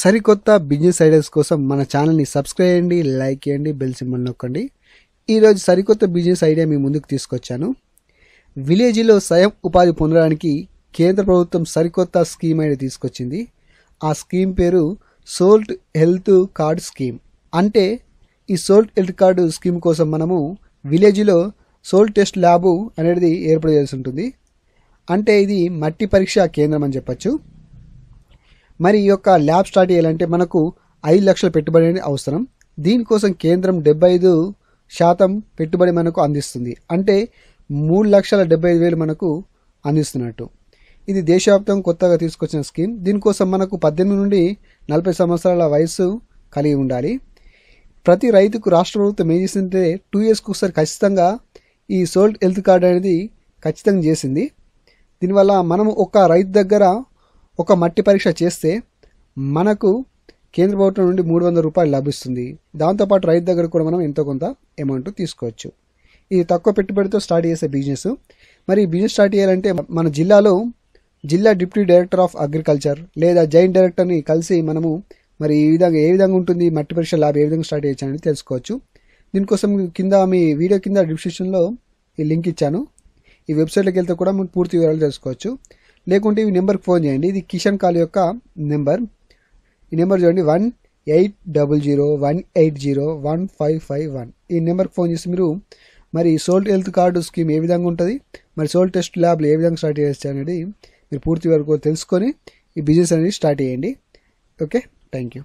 సరికొత్త business ideas కోసం మన ఛానల్ని సబ్స్క్రైబ్ చేయండి లైక్ చేయండి బెల్ సింబల్ నొక్కండి ఈరోజు సరికొత్త బిజినెస్ ఐడియా మీ ముందుకు తీసుకొచ్చాను విలేజ్లో స్వయం ఉపాధి పొందడానికి కేంద్ర ప్రభుత్వం సరికొత్త స్కీమ్ అయితే తీసుకొచ్చింది ఆ స్కీమ్ పేరు సోల్ట్ హెల్త్ కార్డ్ స్కీమ్ అంటే ఈ సోల్ట్ హెల్త్ కార్డు స్కీమ్ కోసం మనము విలేజ్లో సోల్ట్ టెస్ట్ ల్యాబు అనేది ఏర్పాటు చేయాల్సి ఉంటుంది అంటే ఇది మట్టి పరీక్ష కేంద్రం అని చెప్పచ్చు మరి ఈ యొక్క ల్యాబ్ స్టార్ట్ చేయాలంటే మనకు ఐదు లక్షల పెట్టుబడి అనేది అవసరం దీనికోసం కేంద్రం డెబ్బై ఐదు శాతం పెట్టుబడి మనకు అందిస్తుంది అంటే మూడు లక్షల డెబ్బై ఐదు వేలు మనకు అందిస్తున్నట్టు ఇది దేశవ్యాప్తం కొత్తగా తీసుకొచ్చిన స్కీమ్ దీనికోసం మనకు పద్దెనిమిది నుండి నలభై సంవత్సరాల వయసు కలిగి ఉండాలి ప్రతి రైతుకు రాష్ట్ర ప్రభుత్వం ఏం చేసిందంటే టూ ఇయర్స్కి ఒకసారి ఖచ్చితంగా ఈ సోల్డ్ హెల్త్ కార్డు అనేది ఖచ్చితంగా చేసింది దీనివల్ల మనం ఒక రైతు దగ్గర ఒక మట్టి పరీక్ష చేస్తే మనకు కేంద్ర ప్రభుత్వం నుండి మూడు వందల రూపాయలు లభిస్తుంది దాంతోపాటు రైతు దగ్గర కూడా మనం ఎంతో కొంత అమౌంట్ తీసుకోవచ్చు ఇది తక్కువ పెట్టుబడితో స్టార్ట్ చేసే బిజినెస్ మరి బిజినెస్ స్టార్ట్ చేయాలంటే మన జిల్లాలో జిల్లా డిప్యూటీ డైరెక్టర్ ఆఫ్ అగ్రికల్చర్ లేదా జాయింట్ డైరెక్టర్ని కలిసి మనము మరి ఈ విధంగా ఏ విధంగా ఉంటుంది మట్టి పరీక్ష లాభ ఏ విధంగా స్టార్ట్ చేయొచ్చు అని తెలుసుకోవచ్చు దీనికోసం కింద మీ వీడియో కింద డిస్క్రిప్షన్లో ఈ లింక్ ఇచ్చాను ఈ వెబ్సైట్లోకి వెళ్తే కూడా మనం పూర్తి వివరాలు తెలుసుకోవచ్చు లేకుంటే ఈ నెంబర్కి ఫోన్ చేయండి ఇది కిషన్ కాల్ యొక్క నెంబర్ ఈ నెంబర్ చూడండి one eight double zero one eight zero one five five one ఈ నెంబర్కి ఫోన్ చేసి మీరు మరి సోల్ట్ హెల్త్ కార్డు స్కీమ్ ఏ విధంగా ఉంటుంది మరి సోల్ట్ టెస్ట్ ల్యాబ్లు ఏ విధంగా స్టార్ట్ చేస్తే అనేది మీరు పూర్తి వరకు తెలుసుకొని ఈ బిజినెస్ అనేది స్టార్ట్ చేయండి ఓకే థ్యాంక్ యూ